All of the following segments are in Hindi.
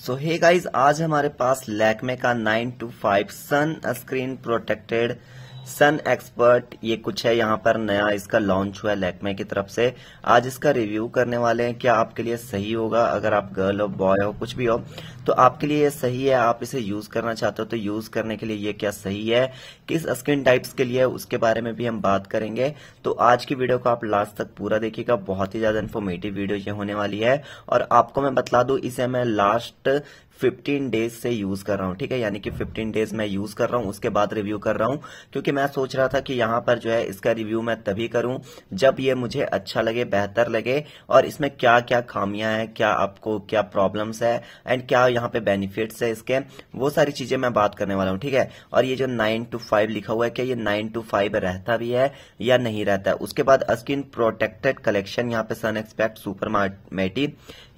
सो हे गाइज आज हमारे पास लैकमे का 925 sunscreen protected sun expert ये कुछ है यहाँ पर नया इसका लॉन्च हुआ है लैक्मे की तरफ से आज इसका रिव्यू करने वाले हैं क्या आपके लिए सही होगा अगर आप गर्ल हो बॉय हो कुछ भी हो तो आपके लिए ये सही है आप इसे यूज करना चाहते हो तो यूज करने के लिए ये क्या सही है किस स्किन टाइप्स के लिए उसके बारे में भी हम बात करेंगे तो आज की वीडियो को आप लास्ट तक पूरा देखिएगा बहुत ही ज्यादा इन्फॉर्मेटिव वीडियो ये होने वाली है और आपको मैं बता दू इसे मैं लास्ट 15 डेज से यूज कर रहा हूँ ठीक है यानी कि 15 डेज मैं यूज कर रहा हूँ उसके बाद रिव्यू कर रहा हूँ क्योंकि कि मैं सोच रहा था कि यहाँ पर जो है इसका रिव्यू मैं तभी करूँ जब ये मुझे अच्छा लगे बेहतर लगे और इसमें क्या क्या खामियां हैं क्या आपको क्या प्रॉब्लम्स है एंड क्या यहाँ पे बेनिफिट्स है इसके वो सारी चीजें मैं बात करने वाला हूँ ठीक है और ये जो नाइन टू फाइव लिखा हुआ है क्या ये नाइन टू फाइव रहता भी है या नहीं रहता है उसके बाद स्किन प्रोटेक्टेड कलेक्शन यहाँ पे सन एक्सपेक्ट सुपर मेटी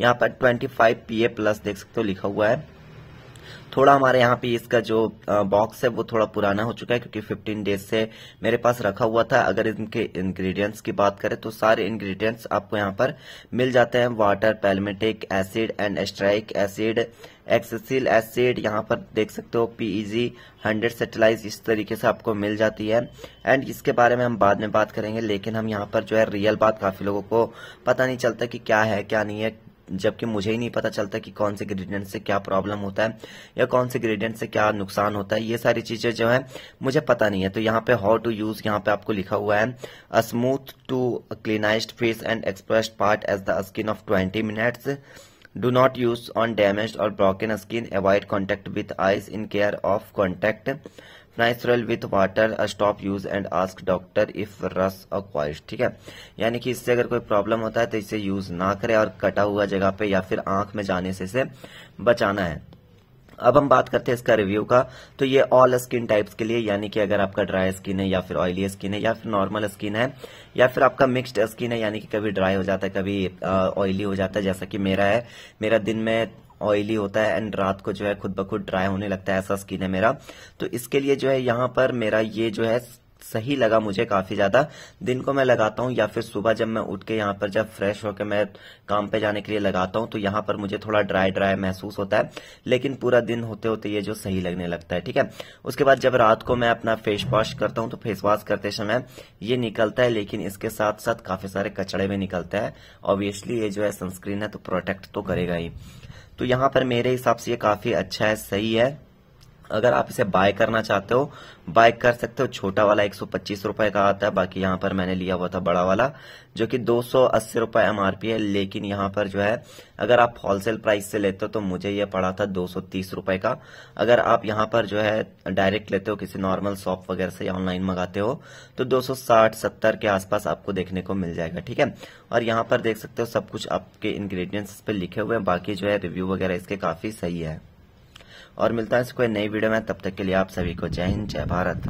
यहाँ पर twenty five P A plus देख सकते हो लिखा हुआ है थोड़ा हमारे यहाँ पे इसका जो बॉक्स है वो थोड़ा पुराना हो चुका है क्योंकि 15 डेज से मेरे पास रखा हुआ था अगर इनके इंग्रेडिएंट्स की बात करें तो सारे इंग्रेडिएंट्स आपको यहाँ पर मिल जाते हैं water palmitic acid and stearic acid एक्सेसिल एसिड यहाँ पर देख सकते हो पीईजी हंड्रेड सेटेलाइज इस तरीके से आपको मिल जाती है एंड इसके बारे में हम बाद में बात करेंगे लेकिन हम यहाँ पर जो है रियल बात काफ़ी लोगों को पता नहीं चलता कि क्या है क्या नहीं है जबकि मुझे ही नहीं पता चलता कि कौन से ग्रेडियंट से क्या प्रॉब्लम होता है या कौन से ग्रेडियंट से क्या नुकसान होता है ये सारी चीज़ें जो है मुझे पता नहीं है तो यहाँ पे हाउ टू यूज़ यहाँ पे आपको लिखा हुआ है smooth to cleanse face and expressed part as the skin of twenty minutes do not use on damage और broken skin avoid contact with eyes in care of contact नाइसरल with water stop use and ask doctor if rash occurs ठीक है यानी कि इससे अगर कोई प्रॉब्लम होता है तो इसे यूज ना करें और कटा हुआ जगह पे या फिर आंख में जाने से इसे बचाना है अब हम बात करते हैं इसका रिव्यू का तो ये ऑल स्किन टाइप्स के लिए यानी कि अगर आपका ड्राई स्किन है या फिर ऑयली स्किन है या फिर नॉर्मल स्किन है या फिर आपका मिक्स्ड स्किन है यानी कि कभी ड्राई हो जाता है कभी ऑयली हो जाता है जैसा कि मेरा है मेरा दिन में ऑयली होता है एंड रात को जो है खुद ब खुद ड्राई होने लगता है ऐसा स्किन है मेरा तो इसके लिए जो है यहाँ पर मेरा ये जो है सही लगा मुझे काफ़ी ज़्यादा दिन को मैं लगाता हूँ या फिर सुबह जब मैं उठ के यहाँ पर जब फ्रेश होकर मैं काम पे जाने के लिए लगाता हूँ तो यहाँ पर मुझे थोड़ा ड्राई ड्राई महसूस होता है लेकिन पूरा दिन होते होते ये जो सही लगने लगता है ठीक है उसके बाद जब रात को मैं अपना फेस वॉश करता हूँ तो फेस वॉश करते समय ये निकलता है लेकिन इसके साथ साथ काफ़ी सारे कचड़े भी निकलते हैं ऑब्वियसली ये जो है सनस्क्रीन है तो प्रोटेक्ट तो करेगा ही तो यहाँ पर मेरे हिसाब से ये काफ़ी अच्छा है सही है अगर आप इसे बाय करना चाहते हो बाय कर सकते हो छोटा वाला एक सौ का आता है बाकी यहाँ पर मैंने लिया हुआ था बड़ा वाला जो कि दो सौ अस्सी रुपए एमआरपी है लेकिन यहाँ पर जो है अगर आप होलसेल प्राइस से लेते हो तो मुझे ये पड़ा था दो सौ तीस रुपए का अगर आप यहाँ पर जो है डायरेक्ट लेते हो किसी नॉर्मल शॉप वगैरह से ऑनलाइन मंगाते हो तो दो सौ साठ सत्तर के आसपास आपको देखने को मिल जाएगा ठीक है और यहाँ पर देख सकते हो सब कुछ आपके इन्ग्रीडियंट्स पे लिखे हुए हैं बाकी जो है रिव्यू वगैरह इसके काफी सही है और मिलता है इसको नई वीडियो में तब तक के लिए आप सभी को जय हिंद जय भारत